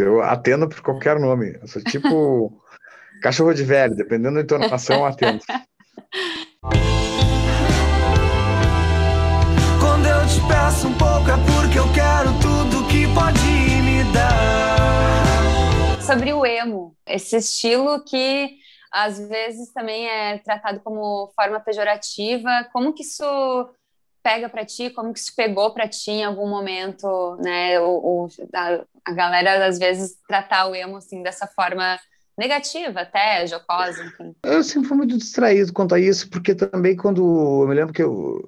Então, eu atendo por qualquer nome. Eu sou tipo cachorro de velho, dependendo da entonação, eu atendo. Quando eu te peço um pouco é porque eu quero tudo que pode me dar. Sobre o emo, esse estilo que às vezes também é tratado como forma pejorativa, como que isso pega para ti, como que isso pegou para ti em algum momento, né? O, o a, a, galera às vezes tratar o emo assim dessa forma negativa, até jocosa, enfim. Eu sempre fui muito distraído quanto a isso, porque também quando eu me lembro que eu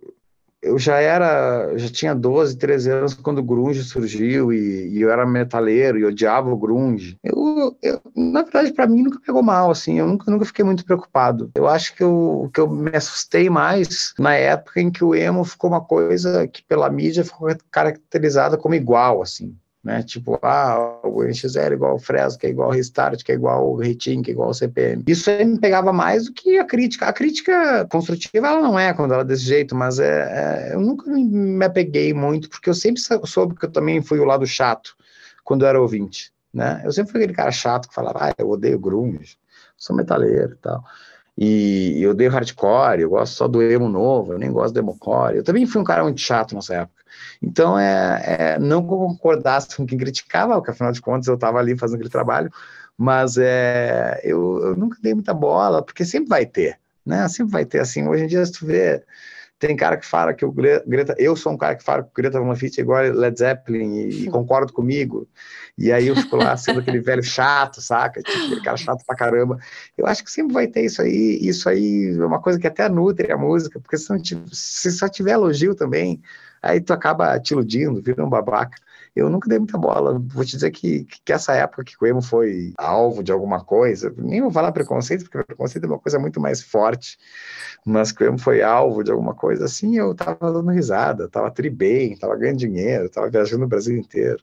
eu já era, já tinha 12, 13 anos quando o grunge surgiu e, e eu era metaleiro e odiava o grunge. Eu, eu na verdade, para mim nunca pegou mal, assim, eu nunca, nunca fiquei muito preocupado. Eu acho que o que eu me assustei mais na época em que o emo ficou uma coisa que pela mídia ficou caracterizada como igual, assim né? Tipo, ah, o NX0 é igual ao Fresno, que é igual ao Restart, que é igual ao Retin, que é igual ao CPM. Isso aí me pegava mais do que a crítica. A crítica construtiva, ela não é quando ela é desse jeito, mas é, é eu nunca me apeguei muito, porque eu sempre soube que eu também fui o lado chato quando eu era ouvinte, né? Eu sempre fui aquele cara chato que falava, ah, eu odeio grunge, sou metaleiro e tal. E eu odeio hardcore, eu gosto só do emo novo, eu nem gosto do emo core. Eu também fui um cara muito chato nessa época. Então, é, é não concordasse com quem criticava, porque afinal de contas eu estava ali fazendo aquele trabalho, mas é, eu, eu nunca dei muita bola, porque sempre vai ter, né? Sempre vai ter assim. Hoje em dia, se tu vê. Tem cara que fala que o Greta, eu sou um cara que fala que o Greta Van Fleet fita é igual Led Zeppelin e, e concordo comigo. E aí eu fico lá sendo aquele velho chato, saca? Tipo, aquele cara chato pra caramba. Eu acho que sempre vai ter isso aí, isso aí é uma coisa que até nutre a música, porque se, não, se só tiver elogio também, aí tu acaba te iludindo, vira um babaca. Eu nunca dei muita bola. Vou te dizer que, que essa época que o emo foi alvo de alguma coisa, nem vou falar preconceito, porque preconceito é uma coisa muito mais forte, mas que o emo foi alvo de alguma coisa assim, eu tava dando risada, tava tri bem, tava ganhando dinheiro, tava viajando o Brasil inteiro.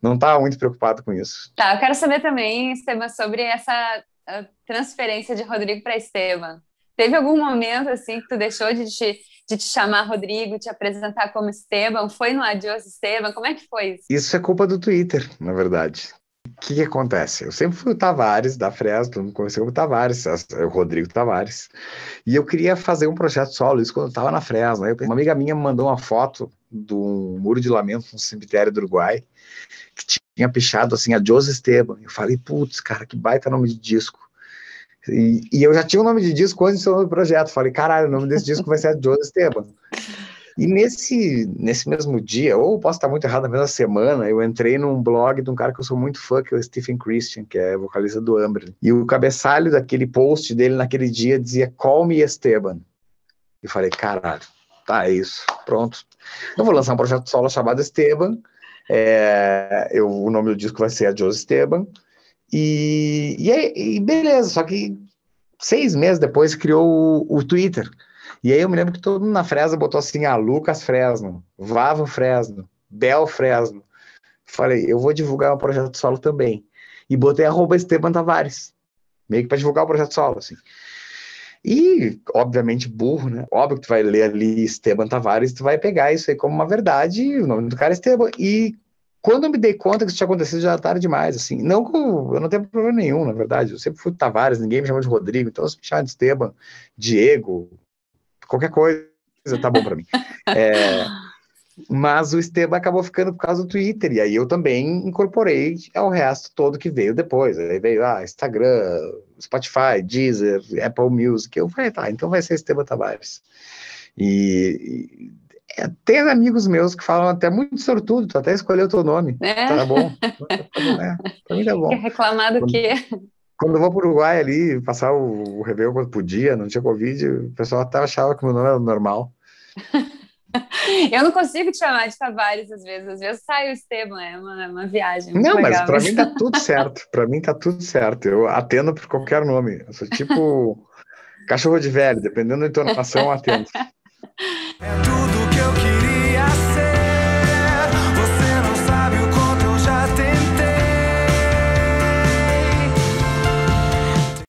Não tava muito preocupado com isso. Tá, eu quero saber também, Esteban, sobre essa transferência de Rodrigo para Esteban. Teve algum momento assim que tu deixou de te de te chamar Rodrigo, te apresentar como Esteban? Foi no Adios Esteban? Como é que foi isso? Isso é culpa do Twitter, na verdade. O que, que, acontece? Eu sempre fui o Tavares da Fresno, comecei como Tavares, o Rodrigo Tavares. E eu queria fazer um projeto solo, isso quando eu estava na Fresno. Né? Aí uma amiga minha me mandou uma foto de um muro de lamento no cemitério do Uruguai, que tinha pichado assim, a Jose Esteban. Eu falei, putz, cara, que baita nome de disco. E, e, eu já tinha o nome de disco antes do seu nome do projeto. Falei, caralho, o nome desse disco vai ser Joe Esteban. E nesse, nesse mesmo dia, ou posso estar muito errado, na mesma semana, eu entrei num blog de um cara que eu sou muito fã, que é o Stephen Christian, que é vocalista do Amber. E o cabeçalho daquele post dele naquele dia dizia Call me Esteban. E falei, caralho, tá, é isso, pronto. Eu vou lançar um projeto solo chamado Esteban. É, eu, o nome do disco vai ser a Joe Esteban. E, e, aí, e beleza, só que seis meses depois criou o, o, Twitter. E aí eu me lembro que todo mundo na Fresno botou assim, ah, Lucas Fresno, Vavo Fresno, Bel Fresno. Falei, eu vou divulgar o projeto solo também. E botei arroba Esteban Tavares, meio que para divulgar o projeto solo, assim. E, obviamente, burro, né? Óbvio que tu vai ler ali Esteban Tavares, tu vai pegar isso aí como uma verdade, o nome do cara é Esteban, e quando eu me dei conta que isso tinha acontecido, já era tarde demais, assim. Não eu, eu não tenho problema nenhum, na verdade. Eu sempre fui Tavares, ninguém me chamou de Rodrigo, então se me chamam de Esteban, Diego, qualquer coisa, tá bom para mim. É, mas o Esteban acabou ficando por causa do Twitter, e aí eu também incorporei ao resto todo que veio depois. Aí veio ah, Instagram, Spotify, Deezer, Apple Music. Eu falei, tá, então vai ser Esteban Tavares. E, é, Tem amigos meus que falam até muito sortudo, tu até escolheu o teu nome. É? Tá bom. Tá é, pra mim tá bom. reclamar do quando, quê? Quando eu vou para o Uruguai ali, passar o, o Réveillon quando podia, não tinha Covid, o pessoal até achava que meu nome era normal. Eu não consigo te chamar de Tavares às vezes, às vezes sai o Esteban, é uma, uma viagem. Não, mas para mim tá tudo certo, para mim tá tudo certo, eu atendo por qualquer nome, eu sou tipo cachorro de velho, dependendo da entonação, eu atendo.